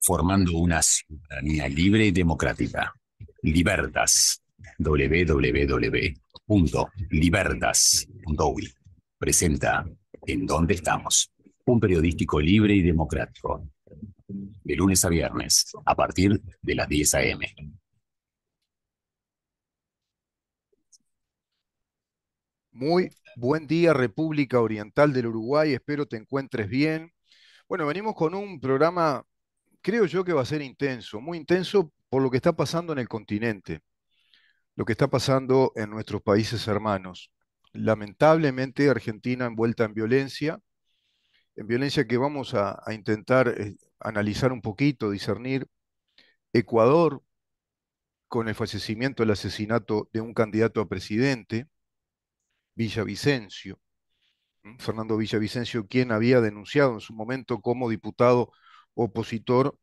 formando una ciudadanía libre y democrática. Libertas. www.libertas.uy presenta En dónde estamos. Un periodístico libre y democrático. De lunes a viernes, a partir de las 10 a.m. Muy buen día, República Oriental del Uruguay. Espero te encuentres bien. Bueno, venimos con un programa creo yo que va a ser intenso, muy intenso por lo que está pasando en el continente, lo que está pasando en nuestros países hermanos. Lamentablemente Argentina envuelta en violencia, en violencia que vamos a, intentar eh, analizar un poquito, discernir. Ecuador, con el fallecimiento, el asesinato de un candidato a presidente, Villavicencio, Fernando Villavicencio, quien había denunciado en su momento como diputado opositor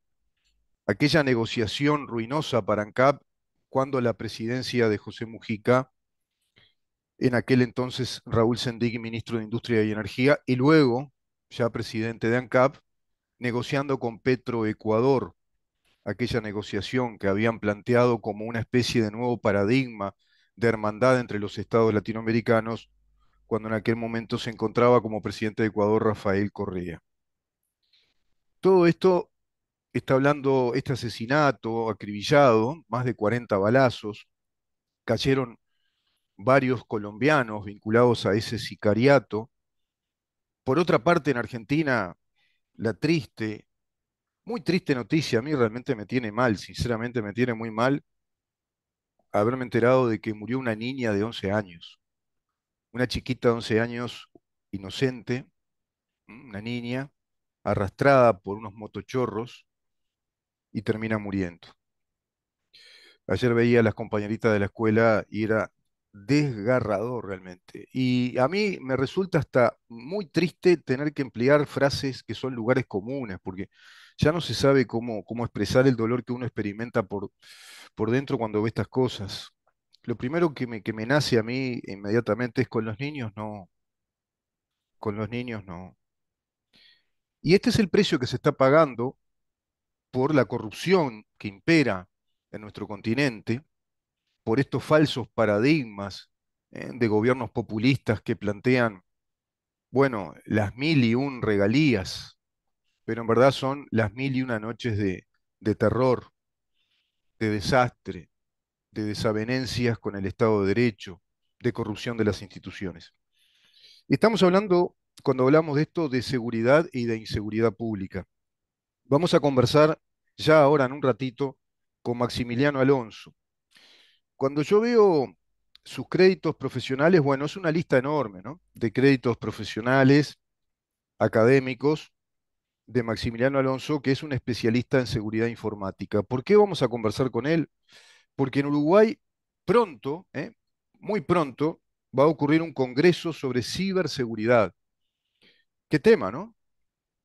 aquella negociación ruinosa para ANCAP cuando la presidencia de José Mujica, en aquel entonces Raúl Sendig, ministro de Industria y Energía, y luego ya presidente de ANCAP, negociando con Petro Ecuador aquella negociación que habían planteado como una especie de nuevo paradigma de hermandad entre los estados latinoamericanos, cuando en aquel momento se encontraba como presidente de Ecuador Rafael Correa. Todo esto está hablando este asesinato acribillado, más de 40 balazos, cayeron varios colombianos vinculados a ese sicariato. Por otra parte, en Argentina, la triste, muy triste noticia, a mí realmente me tiene mal, sinceramente me tiene muy mal haberme enterado de que murió una niña de 11 años, una chiquita de 11 años inocente, una niña, arrastrada por unos motochorros y termina muriendo. Ayer veía a las compañeritas de la escuela y era desgarrador realmente. Y a mí me resulta hasta muy triste tener que emplear frases que son lugares comunes, porque ya no se sabe cómo, cómo expresar el dolor que uno experimenta por, por dentro cuando ve estas cosas. Lo primero que me, que me nace a mí inmediatamente es con los niños, no. Con los niños, no. Y este es el precio que se está pagando por la corrupción que impera en nuestro continente, por estos falsos paradigmas ¿eh? de gobiernos populistas que plantean, bueno, las mil y un regalías, pero en verdad son las mil y una noches de, de terror, de desastre, de desavenencias con el Estado de Derecho, de corrupción de las instituciones. Estamos hablando cuando hablamos de esto de seguridad y de inseguridad pública. Vamos a conversar ya ahora en un ratito con Maximiliano Alonso. Cuando yo veo sus créditos profesionales, bueno, es una lista enorme, De créditos profesionales, académicos, de Maximiliano Alonso, que es un especialista en seguridad informática. ¿Por qué vamos a conversar con él? Porque en Uruguay pronto, ¿eh? muy pronto, va a ocurrir un congreso sobre ciberseguridad. Qué tema, ¿no?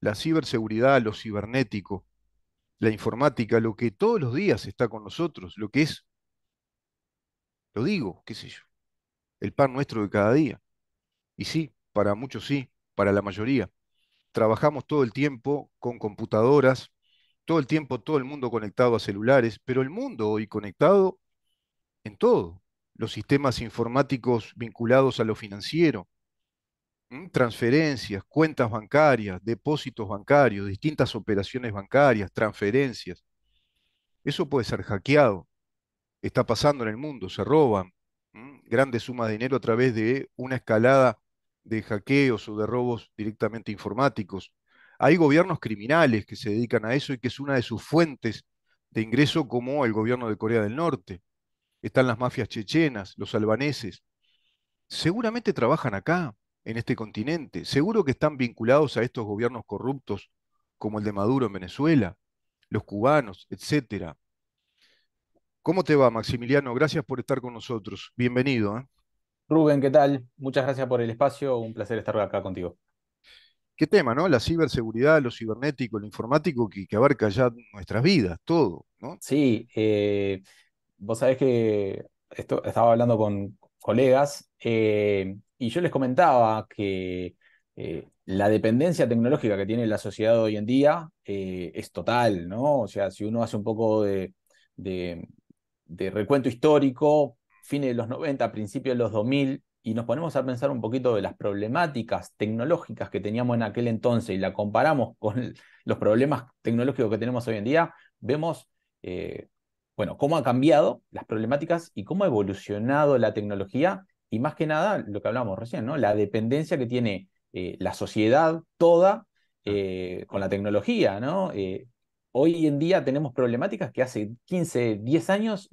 La ciberseguridad, lo cibernético, la informática, lo que todos los días está con nosotros, lo que es, lo digo, qué sé yo, el pan nuestro de cada día. Y sí, para muchos sí, para la mayoría. Trabajamos todo el tiempo con computadoras, todo el tiempo todo el mundo conectado a celulares, pero el mundo hoy conectado en todo. Los sistemas informáticos vinculados a lo financiero, transferencias, cuentas bancarias, depósitos bancarios, distintas operaciones bancarias, transferencias. Eso puede ser hackeado. Está pasando en el mundo, se roban grandes sumas de dinero a través de una escalada de hackeos o de robos directamente informáticos. Hay gobiernos criminales que se dedican a eso y que es una de sus fuentes de ingreso como el gobierno de Corea del Norte. Están las mafias chechenas, los albaneses. Seguramente trabajan acá en este continente. Seguro que están vinculados a estos gobiernos corruptos, como el de Maduro en Venezuela, los cubanos, etc. ¿Cómo te va, Maximiliano? Gracias por estar con nosotros. Bienvenido. ¿eh? Rubén, ¿qué tal? Muchas gracias por el espacio. Un placer estar acá contigo. ¿Qué tema, no? La ciberseguridad, lo cibernético, lo informático, que, abarca ya nuestras vidas, todo, ¿no? Sí, eh, vos sabés que estaba hablando con, colegas, eh, y yo les comentaba que eh, la dependencia tecnológica que tiene la sociedad hoy en día eh, es total, ¿no? O sea, si uno hace un poco de, recuento histórico, fines de los 90, principios de los 2000, y nos ponemos a pensar un poquito de las problemáticas tecnológicas que teníamos en aquel entonces y la comparamos con los problemas tecnológicos que tenemos hoy en día, vemos bueno, cómo ha cambiado las problemáticas y cómo ha evolucionado la tecnología y más que nada lo que hablábamos recién, ¿no? La dependencia que tiene eh, la sociedad toda ah. eh, con la tecnología, ¿no? Eh, hoy en día tenemos problemáticas que hace 15, 10 años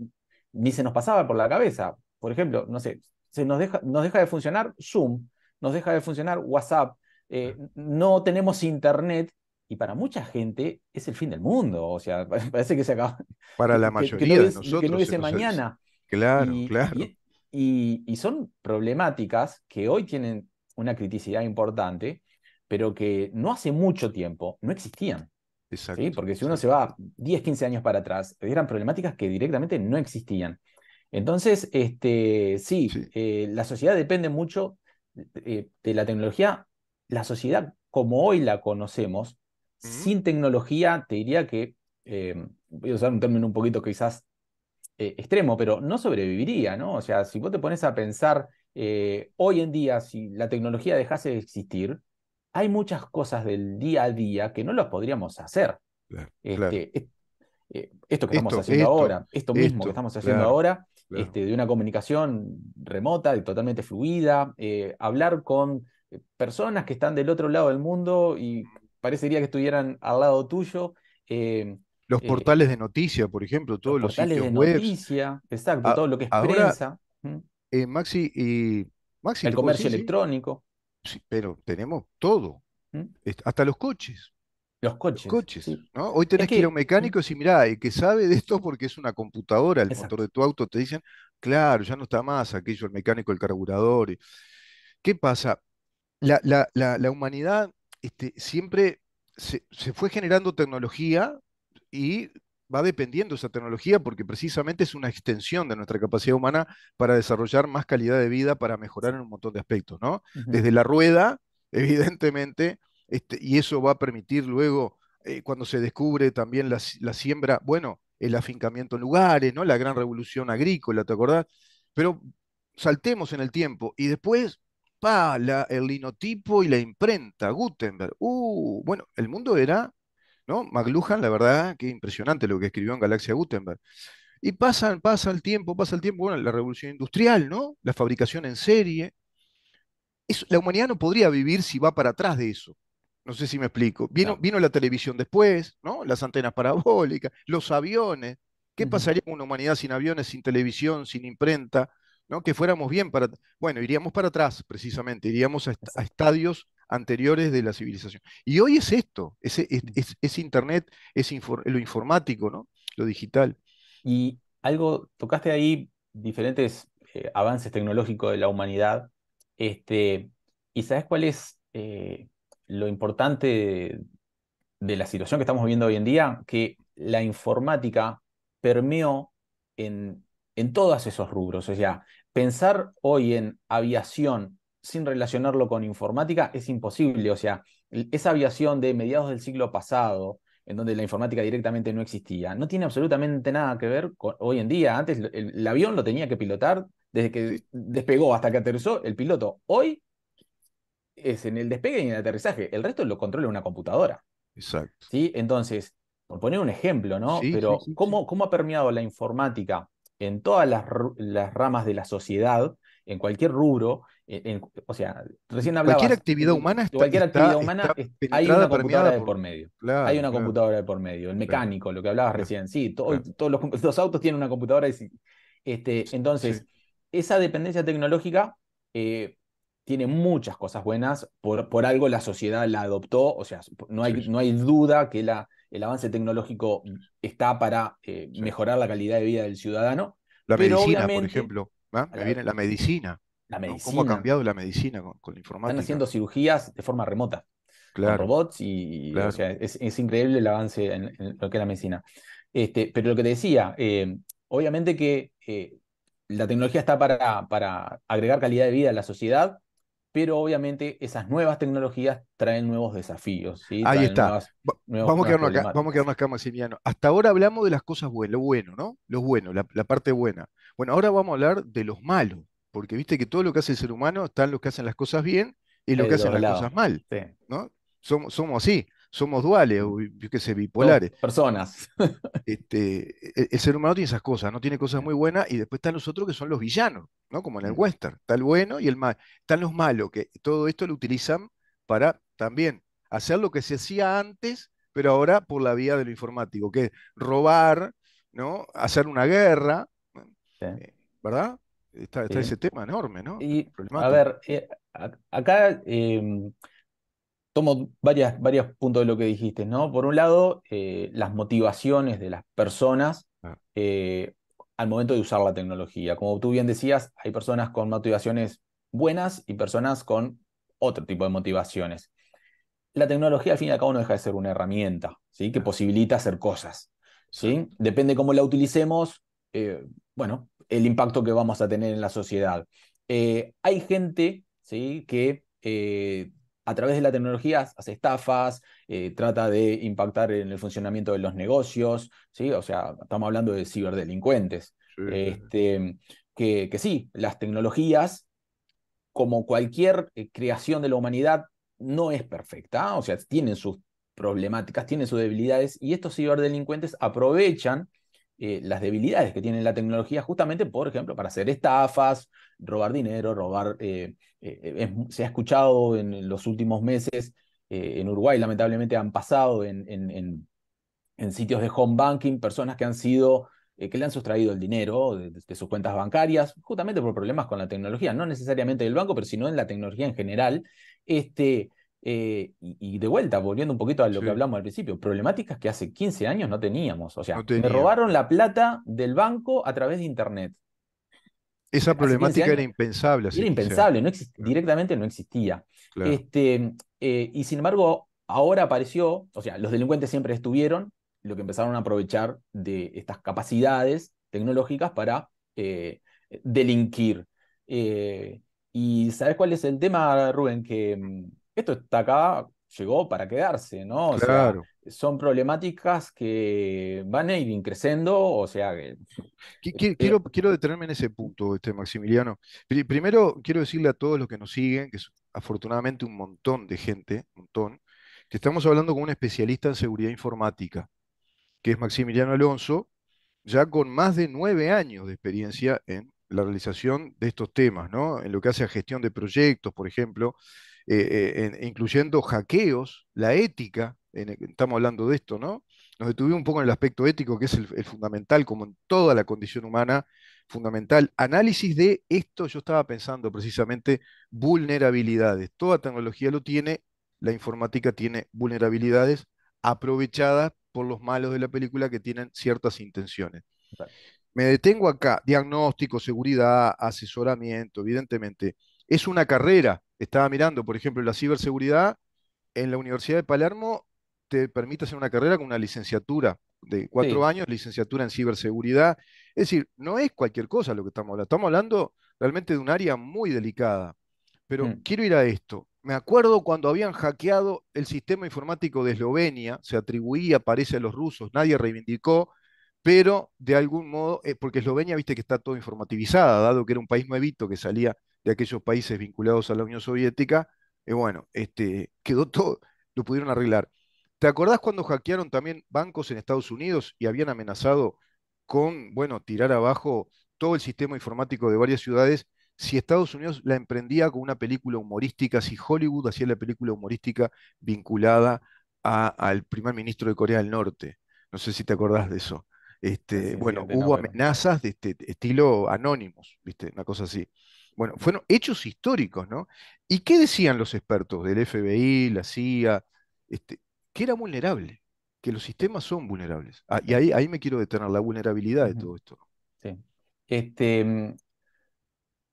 ni se nos pasaba por la cabeza. Por ejemplo, no sé, se nos deja, nos deja de funcionar Zoom, nos deja de funcionar WhatsApp, no tenemos internet y para mucha gente es el fin del mundo, o sea, parece que se acaba. Para la mayoría de nosotros. Que no hubiese mañana. Claro, claro. Y, son problemáticas que hoy tienen una criticidad importante, pero que no hace mucho tiempo no existían. Exacto. Porque si uno se va 10, 15 años para atrás, eran problemáticas que directamente no existían. Entonces, este, sí, eh, la sociedad depende mucho eh, de la tecnología. La sociedad como hoy la conocemos sin tecnología, te diría que, eh, voy a usar un término un poquito quizás eh, extremo, pero no sobreviviría, ¿no? O sea, si vos te pones a pensar eh, hoy en día, si la tecnología dejase de existir, hay muchas cosas del día a día que no las podríamos hacer. Este, esto que estamos haciendo ahora, esto mismo que estamos haciendo ahora, este, de una comunicación remota, y totalmente fluida, hablar con personas que están del otro lado del mundo y parecería que estuvieran al lado tuyo. Eh, los eh, portales de noticias, por ejemplo, todos los, portales de noticias. exacto, todo lo que es prensa. Eh, Maxi, y, Maxi, el comercio electrónico. Sí, pero tenemos todo, hasta los coches. Los coches. Los coches Hoy tenés que, ir a un mecánico y decir, mirá, el que sabe de esto porque es una computadora, el motor de tu auto, te dicen, claro, ya no está más aquello, el mecánico, el carburador. ¿Qué pasa? la humanidad este, siempre se, fue generando tecnología y va dependiendo esa tecnología porque precisamente es una extensión de nuestra capacidad humana para desarrollar más calidad de vida, para mejorar en un montón de aspectos, ¿no? Desde la rueda, evidentemente, este, y eso va a permitir luego, eh, cuando se descubre también la, siembra, bueno, el afincamiento en lugares, ¿no? La gran revolución agrícola, ¿te acordás? Pero saltemos en el tiempo y después el linotipo y la imprenta, Gutenberg. Uh, bueno, el mundo era, ¿no? McLuhan, la verdad, qué impresionante lo que escribió en Galaxia Gutenberg. Y pasa, pasa el tiempo, pasa el tiempo, bueno, la revolución industrial, ¿no? La fabricación en serie. la humanidad no podría vivir si va para atrás de eso. No sé si me explico. Vino, vino la televisión después, ¿no? Las antenas parabólicas, los aviones. ¿Qué pasaría con una humanidad sin aviones, sin televisión, sin imprenta? que fuéramos bien para... Bueno, iríamos para atrás, precisamente, iríamos a, estadios anteriores de la civilización. Y hoy es esto, mm. es, Internet, es lo informático, ¿no? lo digital. Y algo, tocaste ahí diferentes eh, avances tecnológicos de la humanidad, este, y ¿sabes cuál es eh, lo importante de, la situación que estamos viviendo hoy en día? Que la informática permeó en, en todos esos rubros. O sea, pensar hoy en aviación sin relacionarlo con informática es imposible. O sea, esa aviación de mediados del siglo pasado, en donde la informática directamente no existía, no tiene absolutamente nada que ver con hoy en día. Antes el, avión lo tenía que pilotar desde que despegó hasta que aterrizó el piloto. Hoy es en el despegue y en el aterrizaje. El resto lo controla una computadora. Exacto. ¿Sí? Entonces, por poner un ejemplo, ¿no? Pero ¿cómo, ¿cómo ha permeado la informática en todas las, ramas de la sociedad, en cualquier rubro, e, o sea, recién hablaba. Cualquier actividad eh, humana cualquier actividad humana hay una computadora por, de por medio. hay una computadora de por medio. El mecánico, lo que hablabas recién, sí, todos los, autos tienen una computadora. este, entonces, esa dependencia tecnológica eh, tiene muchas cosas buenas. Por, por algo la sociedad la adoptó. O sea, no hay, no hay duda que la, el avance tecnológico mm. está para eh, mejorar la calidad de vida del ciudadano. La medicina, por ejemplo. ¿ah? la medicina. ¿Cómo ha cambiado la medicina con, la informática? Están haciendo cirugías de forma remota. Claro. Con robots y, es, increíble el avance en, lo que es la medicina. Este, pero lo que te decía, eh, obviamente que eh, la tecnología está para, para agregar calidad de vida a la sociedad, pero obviamente esas nuevas tecnologías traen nuevos desafíos. Ahí está. vamos, a quedarnos acá, vamos a Hasta ahora hablamos de las cosas buenas, lo bueno, ¿no? Lo bueno, la, parte buena. Bueno, ahora vamos a hablar de los malos, porque viste que todo lo que hace el ser humano están los que hacen las cosas bien y los eh, que hacen las cosas mal, ¿no? Somos, somos así somos duales, o, yo qué sé, bipolares. personas. Este, e-, el, ser humano tiene esas cosas, no tiene cosas muy buenas, y después están los otros que son los villanos, ¿no? Como en el western, está el bueno y el mal. están los malos, que todo esto lo utilizan para también hacer lo que se hacía antes, pero ahora por la vía de lo informático, que es robar, ¿no? Hacer una guerra, eh, ¿verdad? Está, ese tema enorme, ¿no? Y, a ver, eh, acá... Em, tomo varias, varios puntos de lo que dijiste, ¿no? Por un lado, eh, las motivaciones de las personas ah. eh, al momento de usar la tecnología. Como tú bien decías, hay personas con motivaciones buenas y personas con otro tipo de motivaciones. La tecnología, al fin y al cabo, no deja de ser una herramienta, ¿sí? Que ah. posibilita hacer cosas, ¿sí? Depende cómo la utilicemos, eh, bueno, el impacto que vamos a tener en la sociedad. hay gente, ¿sí? Que a través de la tecnología hace estafas, eh, trata de impactar en el funcionamiento de los negocios, ¿sí? O sea, estamos hablando de ciberdelincuentes. Este, que, que, sí, las tecnologías, como cualquier eh, creación de la humanidad, no es perfecta, o sea, tienen sus problemáticas, tienen sus debilidades, y estos ciberdelincuentes aprovechan eh, las debilidades que tiene la tecnología justamente, por ejemplo, para hacer estafas, robar dinero, robar... Eh, eh, se ha escuchado en los últimos meses, en Uruguay lamentablemente han pasado en, en, sitios de home banking personas que han sido que le han sustraído el dinero de, de, sus cuentas bancarias, justamente por problemas con la tecnología, no necesariamente del banco, pero sino en la tecnología en general. Este, eh, y, de vuelta, volviendo un poquito a lo que hablamos al principio, problemáticas que hace 15 años no teníamos. O sea, me robaron la plata del banco a través de Internet. Esa problemática era impensable. era impensable, no directamente no existía. Este, eh, y sin embargo, ahora apareció, o sea, los delincuentes siempre estuvieron, lo que empezaron a aprovechar de estas capacidades tecnológicas para eh, delinquir. y ¿sabes cuál es el tema, Rubén? Que mm, esto está acá, llegó para quedarse, ¿no? claro. son problemáticas que van a ir creciendo, o sea este Quiero, quiero, detenerme en ese punto, este, Maximiliano. Primero quiero decirle a todos los que nos siguen, que es afortunadamente un montón de gente, un montón, que estamos hablando con un especialista en seguridad informática, que es Maximiliano Alonso, ya con más de nueve años de experiencia en la realización de estos temas, ¿no? En lo que hace a gestión de proyectos, por ejemplo, eh, eh, incluyendo hackeos, la ética, e, estamos hablando de esto, ¿no? Nos detuvimos un poco en el aspecto ético, que es el, fundamental, como en toda la condición humana, fundamental. Análisis de esto, yo estaba pensando precisamente, vulnerabilidades. Toda tecnología lo tiene, la informática tiene vulnerabilidades aprovechadas por los malos de la película que tienen ciertas intenciones. Me detengo acá, diagnóstico, seguridad, asesoramiento, evidentemente. Es una carrera, estaba mirando, por ejemplo, la ciberseguridad en la Universidad de Palermo te permite hacer una carrera con una licenciatura de cuatro años, licenciatura en ciberseguridad. Es decir, no es cualquier cosa lo que estamos hablando. Estamos hablando realmente de un área muy delicada. Pero mm. quiero ir a esto. Me acuerdo cuando habían hackeado el sistema informático de Eslovenia, se atribuía, parece, a los rusos, nadie reivindicó, pero de algún modo, eh, porque Eslovenia, viste que está todo informativizada, dado que era un país nuevito que salía de aquellos países vinculados a la Unión Soviética, y eh, bueno, este, quedó todo, lo pudieron arreglar. ¿Te acordás cuando hackearon también bancos en Estados Unidos y habían amenazado con, bueno, tirar abajo todo el sistema informático de varias ciudades si Estados Unidos la emprendía con una película humorística, si Hollywood hacía la película humorística vinculada al primer ministro de Corea del Norte? No sé si te acordás de eso. Este, bueno, hubo amenazas de este estilo anónimos, ¿viste? Una cosa así. Bueno, fueron hechos históricos, ¿no? ¿Y qué decían los expertos del FBI, la CIA? Este, que era vulnerable, que los sistemas son vulnerables. Ah, y ahí, me quiero detener, la vulnerabilidad de todo esto. Sí. Este, mm,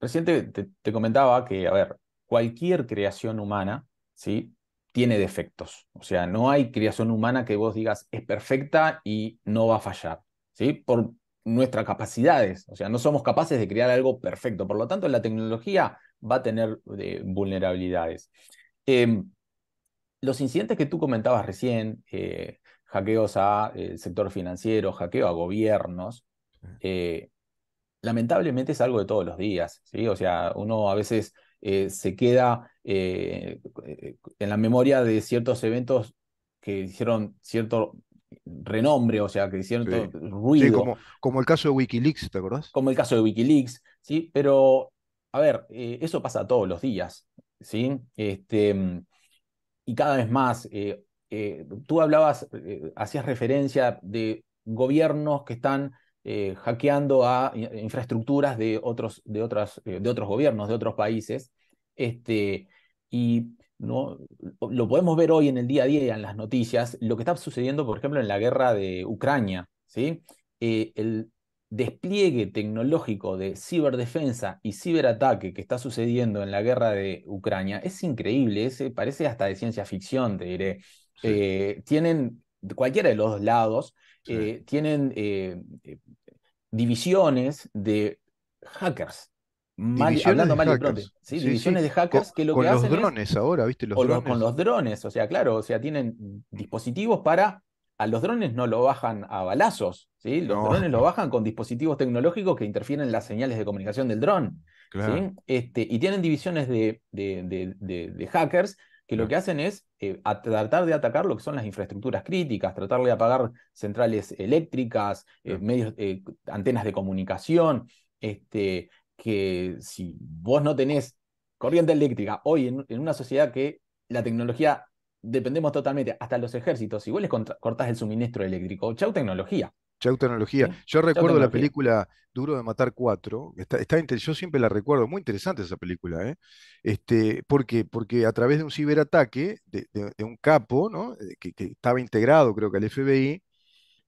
reciente te, comentaba que, a ver, cualquier creación humana, ¿sí? Tiene defectos. O sea, no hay creación humana que vos digas es perfecta y no va a fallar, ¿sí? Por nuestras capacidades, o sea, no somos capaces de crear algo perfecto, por lo tanto la tecnología va a tener eh, vulnerabilidades. Em, los incidentes que tú comentabas recién, eh, hackeos a eh, sector financiero, hackeo a gobiernos, lamentablemente es algo de todos los días, ¿sí? O sea, uno a veces se queda en la memoria de ciertos eventos que hicieron cierto renombre, o sea, que hicieron ruido. Sí, como, el caso de Wikileaks, ¿te acordás? Como el caso de Wikileaks, ¿sí? Pero, a ver, eh, eso pasa todos los días, ¿sí? Este, y cada vez más, eh, eh, tú hablabas, hacías referencia de gobiernos que están hackeando a infraestructuras de otros, de, otras, de otros gobiernos, de otros países, este, y ¿no? Lo podemos ver hoy en el día a día en las noticias, lo que está sucediendo, por ejemplo, en la guerra de Ucrania, ¿sí? Eh, el despliegue tecnológico de ciberdefensa y ciberataque que está sucediendo en la guerra de Ucrania es increíble, eh, parece hasta de ciencia ficción, te diré. Eh, tienen, cualquiera de los dos lados, tienen divisiones de hackers, hablando mal divisiones de hackers con, que lo con los drones ahora, ¿viste? con los drones, o sea, claro, o sea, tienen dispositivos para. A los drones no lo bajan a balazos, ¿sí? Los drones lo bajan con dispositivos tecnológicos que interfieren en las señales de comunicación del dron. Este, y tienen divisiones de, de, hackers que lo que hacen es eh, tratar de atacar lo que son las infraestructuras críticas, tratar de apagar centrales eléctricas, eh, medios, eh, antenas de comunicación, este, que si vos no tenés corriente eléctrica hoy en, una sociedad que la tecnología dependemos totalmente, hasta los ejércitos, si vos les cortás el suministro eléctrico, chau tecnología. Chau tecnología. Yo recuerdo la película Duro de Matar cuatro está, está, yo siempre la recuerdo, muy interesante esa película, ¿eh? este, porque Porque a través de un ciberataque de, un capo, ¿no? Eh, que, que estaba integrado creo que al FBI,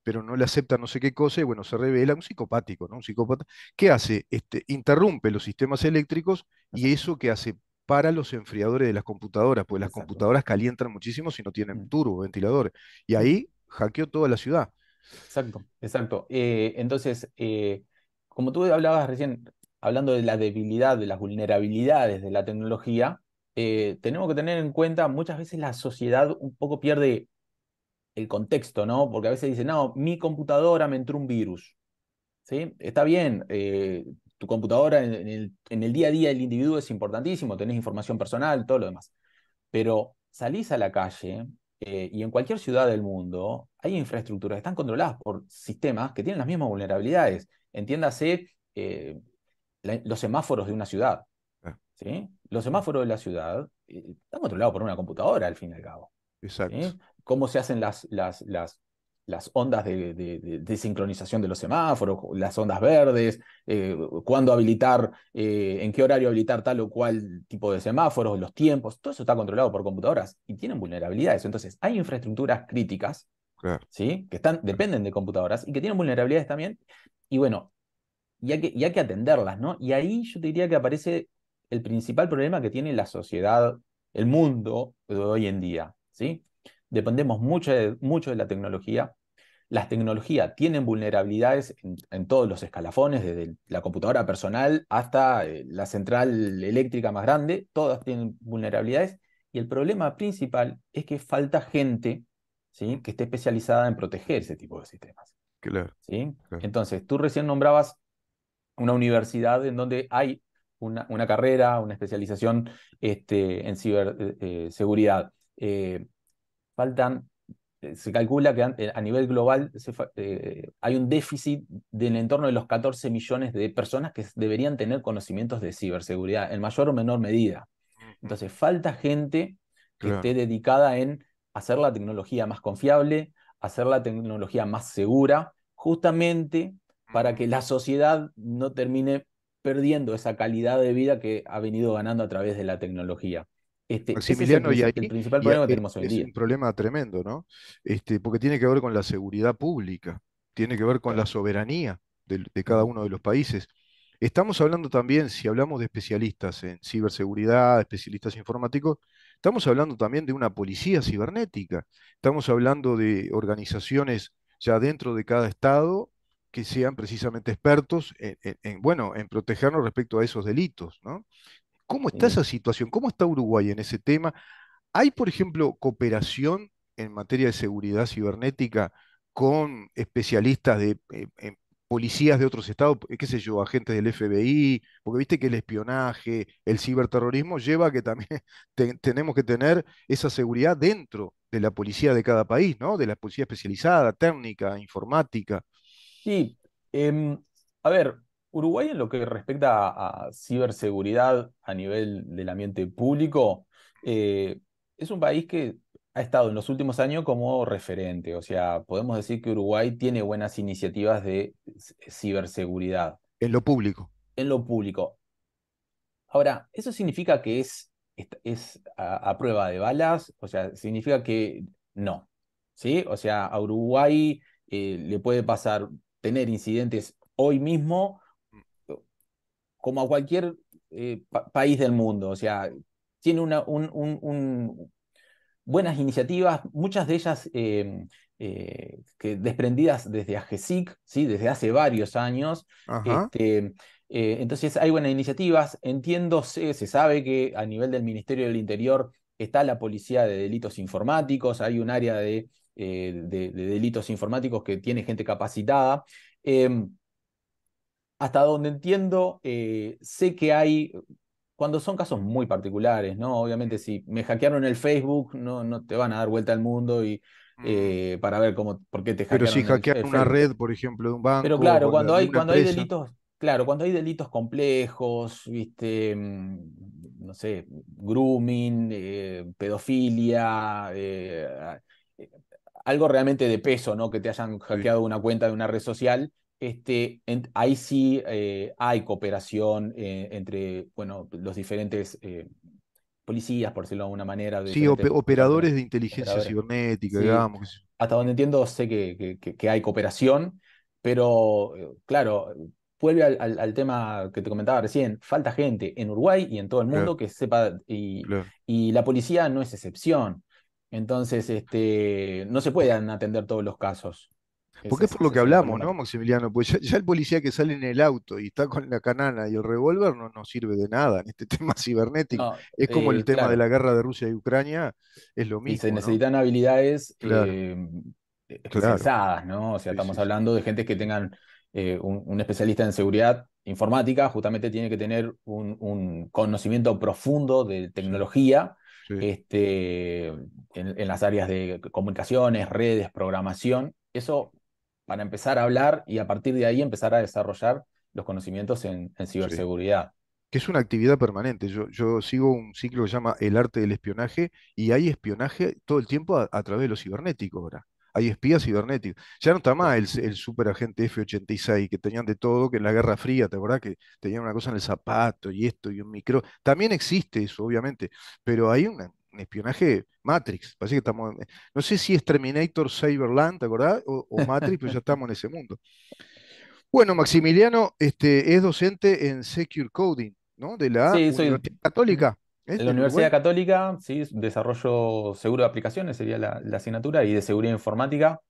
pero no le acepta no sé qué cosa, y bueno, se revela un psicopático, ¿no? Un psicópata. ¿Qué hace? Este, interrumpe los sistemas eléctricos y eso que hace para los enfriadores de las computadoras, pues las computadoras calientan muchísimo si no tienen mm. turbo, ventilador. Y ahí hackeó toda la ciudad. Exacto, exacto. Eh, entonces, eh, como tú hablabas recién, hablando de la debilidad, de las vulnerabilidades de la tecnología, eh, tenemos que tener en cuenta muchas veces la sociedad un poco pierde el contexto, ¿no? Porque a veces dicen, no, mi computadora me entró un virus. ¿Sí? Está bien, eh, tu computadora en, el, día a día del individuo es importantísimo, tenés información personal, todo lo demás. Pero salís a la calle eh, y en cualquier ciudad del mundo hay infraestructuras que están controladas por sistemas que tienen las mismas vulnerabilidades. Entiéndase eh, los semáforos de una ciudad. Ah. ¿sí? Los semáforos de la ciudad están controlados por una computadora, al fin y al cabo. Exacto cómo se hacen las, las, las, las ondas de, sincronización de los semáforos, las ondas verdes, eh, cuándo habilitar, eh, en qué horario habilitar tal o cual tipo de semáforos, los tiempos, todo eso está controlado por computadoras y tienen vulnerabilidades. Entonces, hay infraestructuras críticas ¿sí? que están, dependen de computadoras y que tienen vulnerabilidades también. Y bueno, y hay, que, que atenderlas, ¿no? Y ahí yo te diría que aparece el principal problema que tiene la sociedad, el mundo de hoy en día, ¿sí? dependemos mucho de, mucho de la tecnología. Las tecnologías tienen vulnerabilidades en, todos los escalafones, desde la computadora personal hasta eh, la central eléctrica más grande, todas tienen vulnerabilidades. Y el problema principal es que falta gente ¿sí? que esté especializada en proteger ese tipo de sistemas. ¿sí? Entonces, tú recién nombrabas una universidad en donde hay una, carrera, una especialización este, en ciberseguridad. Eh, eh, faltan, eh, se calcula que eh, a nivel global eh, hay un déficit del entorno de los 14 millones de personas que deberían tener conocimientos de ciberseguridad, en mayor o menor medida. Entonces, falta gente que esté dedicada en hacer la tecnología más confiable, hacer la tecnología más segura, justamente para que la sociedad no termine perdiendo esa calidad de vida que ha venido ganando a través de la tecnología. Este, es el, principal problema hoy Es un problema tremendo, ¿no? Este, porque tiene que ver con la seguridad pública, tiene que ver con la soberanía de, cada uno de los países. Estamos hablando también, si hablamos de especialistas en ciberseguridad, especialistas informáticos, estamos hablando también de una policía cibernética, estamos hablando de organizaciones ya dentro de cada estado que sean precisamente expertos bueno, en protegernos respecto a esos delitos, ¿no? ¿Cómo está esa situación? ¿Cómo está Uruguay en ese tema? ¿Hay, por ejemplo, cooperación en materia de seguridad cibernética con especialistas de eh, eh, policías de otros estados, eh, qué sé yo, agentes del FBI? Porque viste que el espionaje, el ciberterrorismo lleva a que también tenemos que tener esa seguridad dentro de la policía de cada país, ¿no? De la policía especializada, técnica, informática. Sí. Em, a ver, Uruguay en lo que respecta a, ciberseguridad a nivel del ambiente público, eh, es un país que ha estado en los últimos años como referente, o sea, podemos decir que Uruguay tiene buenas iniciativas de ciberseguridad. En lo público. En lo público. Ahora, ¿eso significa que es, es a, prueba de balas? O sea, significa que no. ¿Sí? O sea, a Uruguay eh, le puede pasar tener incidentes hoy mismo como a cualquier eh, país del mundo. O sea, tiene buenas iniciativas, muchas de ellas em, eh, que desprendidas desde AGESIC, ¿sí? desde hace varios años. Este, eh, entonces hay buenas iniciativas. Entiendo, se, sabe que a nivel del Ministerio del Interior está la Policía de Delitos Informáticos, hay un área de, de delitos informáticos que tiene gente capacitada. Em, hasta donde entiendo, eh, sé que hay, cuando son casos muy particulares, ¿no? Obviamente si me hackearon el Facebook, no, no te van a dar vuelta al mundo y mm. eh, para ver cómo, por qué te hackearon. Pero si hackearon una red, por ejemplo, de un banco. Pero claro, cuando hay, cuando hay delitos, claro, cuando hay delitos complejos, viste, mm, no sé, grooming, eh, pedofilia, algo realmente de peso, ¿no? Que te hayan hackeado una cuenta de una red social este, ahí sí eh, hay cooperación eh, entre bueno, los diferentes eh, policías, por decirlo de alguna manera. sí, operadores de inteligencia cibernética, digamos. Hasta donde entiendo, sé que, que, hay cooperación, pero claro, vuelve al, tema que te comentaba recién, falta gente en Uruguay y en todo el mundo que sepa, y, la policía no es excepción. Entonces, este, no se pueden atender todos los casos. Porque es, por lo que hablamos, ¿no, Maximiliano? Pues ya, el policía que sale en el auto y está con la canana y el revólver no nos sirve de nada en este tema cibernético. es como el eh, tema de la guerra de Rusia y Ucrania, es lo mismo. Y se necesitan habilidades especializadas, eh, ¿no? O sea, estamos hablando de gente que tengan eh, un, especialista en seguridad informática, justamente tiene que tener un, conocimiento profundo de tecnología. Este, en, en las áreas de comunicaciones, redes, programación, eso para empezar a hablar y a partir de ahí empezar a desarrollar los conocimientos en, ciberseguridad. Que es una actividad permanente. Yo, sigo un ciclo que se llama El arte del espionaje y hay espionaje todo el tiempo a, través de lo cibernético ahora hay espías cibernéticos. Ya no está más el, el superagente F-86, que tenían de todo, que en la Guerra Fría, ¿te acordás? Que tenían una cosa en el zapato y esto y un micro. También existe eso, obviamente, pero hay un espionaje, Matrix. Parece que estamos. no sé si es Terminator Cyberland, ¿te acordás? O, Matrix, pero ya estamos en ese mundo. Bueno, Maximiliano este, es docente en Secure Coding, ¿no? De la Universidad Católica. De la este, Universidad Católica, sí, desarrollo seguro de aplicaciones sería la, asignatura y de seguridad informática.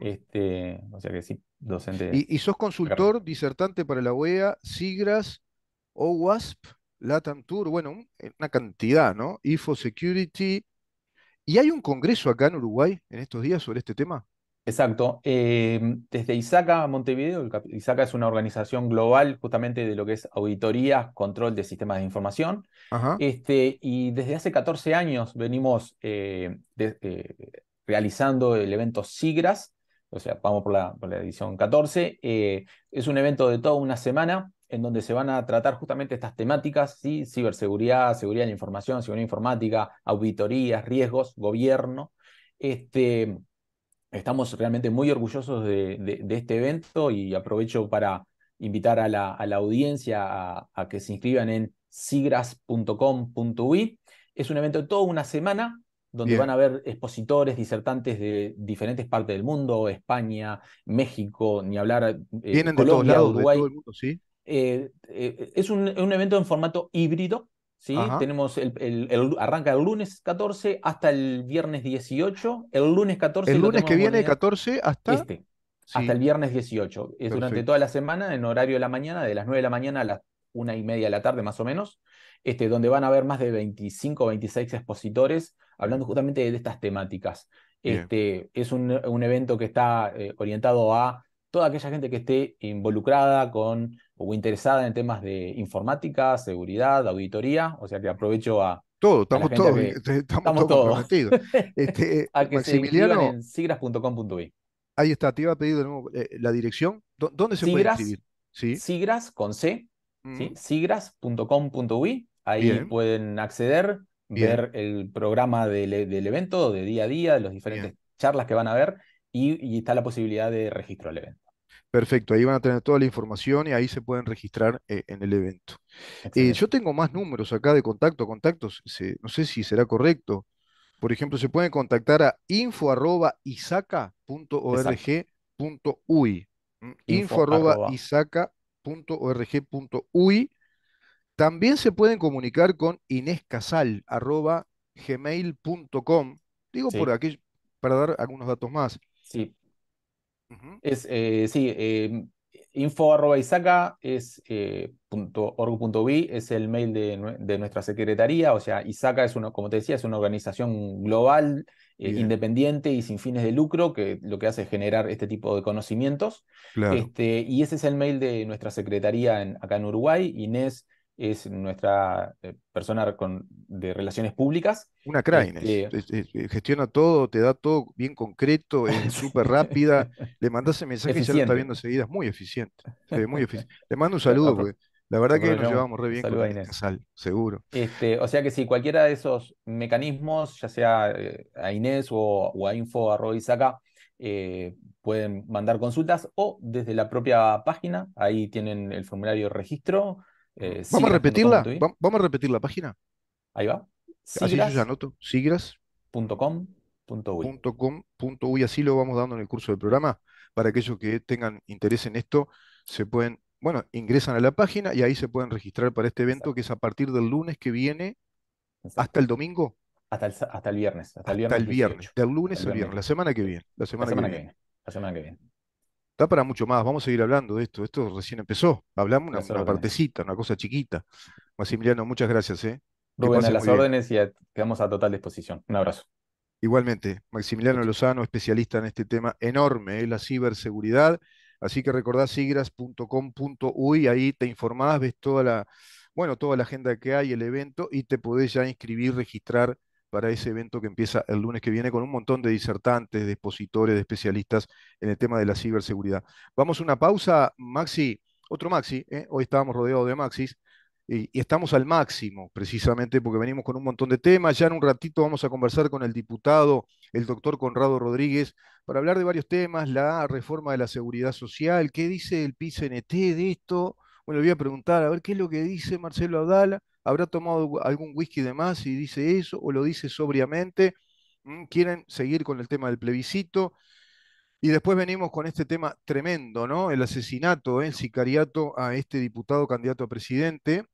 este, o sea que sí, docente. ¿Y, sos consultor, disertante para la OEA, SIGRAS, o WASP. LATAM Tour, bueno, eh, una cantidad, ¿no? IFO Security. ¿Y hay un congreso acá en Uruguay en estos días sobre este tema? Exacto. Em, desde ISACA Montevideo, ISACA es una organización global justamente de lo que es auditoría, control de sistemas de información. Este, y desde hace 14 años venimos eh, eh, realizando el evento SIGRAS, o sea, vamos por la, por la edición 14. es un evento de toda una semana en donde se van a tratar justamente estas temáticas, ciberseguridad, seguridad de la información, seguridad informática, auditorías, riesgos, gobierno. Este, estamos realmente muy orgullosos de, este evento y aprovecho para invitar a la, audiencia a, que se inscriban en sigras.com.ui. Es un evento de toda una semana donde van a haber expositores, disertantes de diferentes partes del mundo, España, México, ni hablar eh, Vienen Colombia, de todos lados, Uruguay. De todo el mundo, ¿sí? Eh, eh, es un, evento en formato híbrido. ¿sí? Tenemos el, arranca el lunes 14 hasta el viernes 18. El lunes 14. El lunes que viene, 14 hasta. Este, Hasta el viernes 18. Es durante toda la semana, en horario de la mañana, de las 9 de la mañana a las una y media de la tarde más o menos, este, donde van a haber más de 25 o 26 expositores hablando justamente de estas temáticas. Este, es un, evento que está eh, orientado a toda aquella gente que esté involucrada con o interesada en temas de informática, seguridad, auditoría, o sea que aprovecho a... Todo, estamos todos, estamos, todos comprometidos. Este, a que Maximiliano, se en sigras.com.uy Ahí está, te iba a pedir eh, la dirección. ¿Dónde se puede escribir? Sigras con C, mm. sigras.com.uy. Ahí pueden acceder, ver el programa e-, del, evento de día a día, de las diferentes charlas que van a ver y, y está la posibilidad de registro al evento. Perfecto, ahí van a tener toda la información y ahí se pueden registrar eh, en el evento. Eh, yo tengo más números acá de contacto, contactos, no sé si será correcto. Por ejemplo, se pueden contactar a info.isaca.org.uy. Info.isaca.org.uy. También se pueden comunicar con Inés inescasal.gmail.com. Digo por aquí, para dar algunos datos más. Sí, es, eh, sí, em, info isaca es, eh, punto es el mail de, nuestra secretaría, o sea, ISACA es una, como te decía, es una organización global, eh, independiente y sin fines de lucro, que lo que hace es generar este tipo de conocimientos. Este, y ese es el mail de nuestra secretaría acá en Uruguay, Inés es nuestra eh, persona de relaciones públicas. Una craines, este, gestiona todo, te da todo bien concreto, es súper rápida. Le mandas el mensaje y ya lo está viendo enseguida. Es muy eficiente. Le mando un saludo, la verdad que nos llevamos re bien con el casal, seguro. Este, o sea que si cualquiera de esos mecanismos, ya sea eh, a Inés o, a info a eh, pueden mandar consultas o desde la propia página, ahí tienen el formulario de registro eh, vamos a repetirla, vamos a repetir la página. Ahí va. Así yo ya anoto. Sigras.com.uy. Así lo vamos dando en el curso del programa. Para aquellos que tengan interés en esto, se pueden, bueno, ingresan a la página y ahí se pueden registrar para este evento que es a partir del lunes que viene hasta el domingo. Hasta el, hasta el viernes. Hasta, el viernes. El del lunes al viernes. La semana que viene. La semana, que viene. La semana que viene. Está para mucho más, vamos a seguir hablando de esto. Esto recién empezó. Hablamos una, partecita, una cosa chiquita. Maximiliano, muchas gracias. ¿eh? Rubén, a las órdenes y quedamos a total disposición. Un abrazo. Igualmente, Maximiliano Lozano, especialista en este tema enorme, ¿eh? la ciberseguridad. Así que recordá sigras.com.uy, ahí te informás, ves toda la, bueno, toda la agenda que hay, el evento, y te podés ya inscribir, registrar para ese evento que empieza el lunes que viene con un montón de disertantes, de expositores, de especialistas en el tema de la ciberseguridad. Vamos a una pausa, Maxi, otro Maxi, ¿eh? hoy estábamos rodeados de Maxis, y, estamos al máximo precisamente porque venimos con un montón de temas. Ya en un ratito vamos a conversar con el diputado, el doctor Conrado Rodríguez, para hablar de varios temas, la reforma de la seguridad social, qué dice el PICNT de esto. Bueno, le voy a preguntar, a ver qué es lo que dice Marcelo Abdala, habrá tomado algún whisky de más y dice eso, o lo dice sobriamente. Mm, quieren seguir con el tema del plebiscito. Y después venimos con este tema tremendo, ¿no? El asesinato, el ¿eh? sicariato a este diputado candidato a presidente,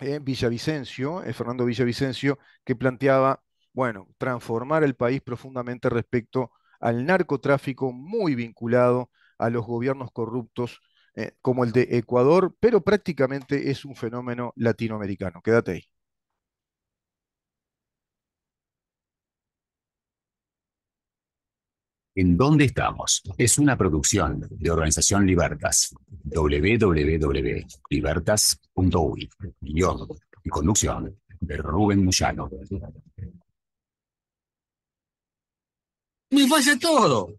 eh, Villavicencio, eh, Fernando Villavicencio, que planteaba, bueno, transformar el país profundamente respecto al narcotráfico muy vinculado a los gobiernos corruptos eh, como el de Ecuador, pero prácticamente es un fenómeno latinoamericano. Quédate ahí. ¿En dónde estamos? Es una producción de Organización Libertas. www.libertas.uy. Guión y conducción de Rubén Muyano. ¡Me falla todo!